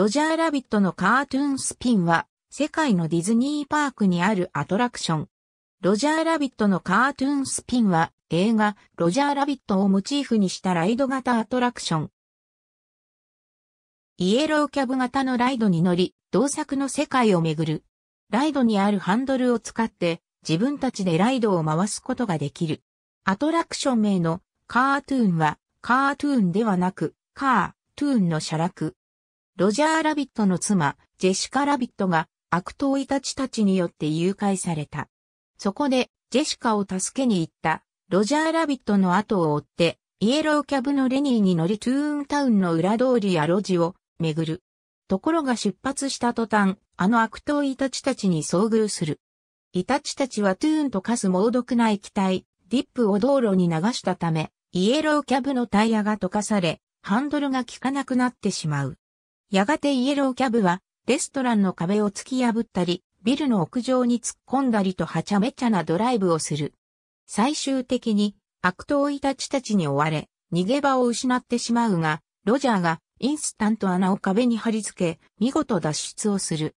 ロジャーラビットのカートゥーンスピンは、世界のディズニーパークにあるアトラクション。ロジャーラビットのカートゥーンスピンは、映画、ロジャーラビットをモチーフにしたライド型アトラクション。イエローキャブ型のライドに乗り、同作の世界を巡る。ライドにあるハンドルを使って、自分たちでライドを回すことができる。アトラクション名のカートゥーンは、カートゥーンではなく、カートゥーンの写楽。ロジャー・ラビットの妻、ジェシカ・ラビットが悪党イタチたちによって誘拐された。そこで、ジェシカを助けに行った、ロジャー・ラビットの後を追って、イエローキャブのレニーに乗りトゥーンタウンの裏通りや路地を巡る。ところが出発した途端、あの悪党イタチたちに遭遇する。イタチたちはトゥーンと化す猛毒な液体、ディップを道路に流したため、イエローキャブのタイヤが溶かされ、ハンドルが効かなくなってしまう。やがてイエローキャブは、レストランの壁を突き破ったり、ビルの屋上に突っ込んだりとはちゃめちゃなドライブをする。最終的に、悪党いたちたちに追われ、逃げ場を失ってしまうが、ロジャーがインスタント穴を壁に貼り付け、見事脱出をする。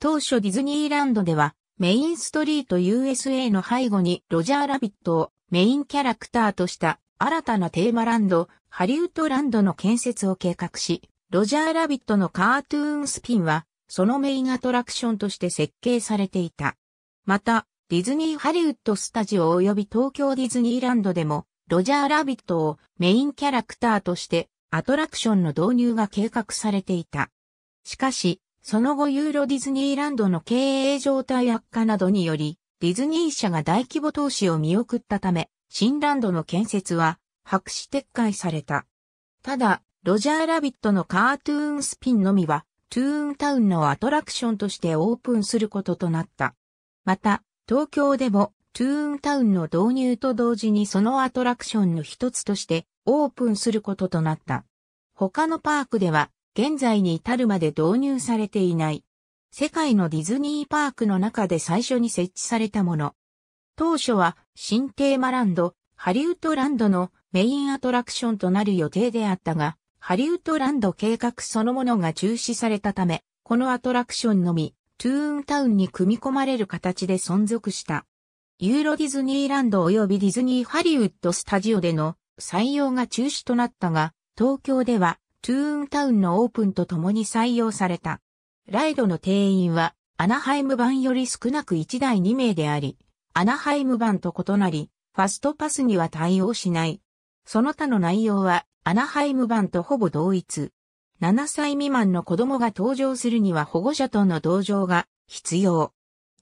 当初ディズニーランドでは、メインストリート USA の背後にロジャーラビットをメインキャラクターとした新たなテーマランド、ハリウッドランドの建設を計画し、ロジャーラビットのカートゥーンスピンは、そのメインアトラクションとして設計されていた。また、ディズニーハリウッドスタジオ及び東京ディズニーランドでも、ロジャーラビットをメインキャラクターとしてアトラクションの導入が計画されていた。しかし、その後ユーロディズニーランドの経営状態悪化などにより、ディズニー社が大規模投資を見送ったため、新ランドの建設は白紙撤回された。ただ、ロジャーラビットのカートゥーンスピンのみは、トゥーンタウンのアトラクションとしてオープンすることとなった。また、東京でも、トゥーンタウンの導入と同時にそのアトラクションの一つとしてオープンすることとなった。他のパークでは、現在に至るまで導入されていない。世界のディズニーパークの中で最初に設置されたもの。当初は新テーマランド、ハリウッドランドのメインアトラクションとなる予定であったが、ハリウッドランド計画そのものが中止されたため、このアトラクションのみ、トゥーンタウンに組み込まれる形で存続した。ユーロディズニーランド及びディズニーハリウッドスタジオでの採用が中止となったが、東京ではトゥーンタウンのオープンとともに採用された。ライドの定員はアナハイム版より少なく1台2名であり、アナハイム版と異なり、ファストパスには対応しないその他の内容はアナハイム版とほぼ同一。7歳未満の子供が登場するには保護者との同情が必要。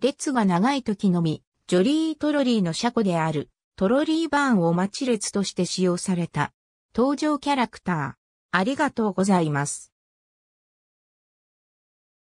列が長い時のみ、ジョリートロリーの車庫であるトロリーバーンを待ち列として使用された。登場キャラクター。ありがとうございます。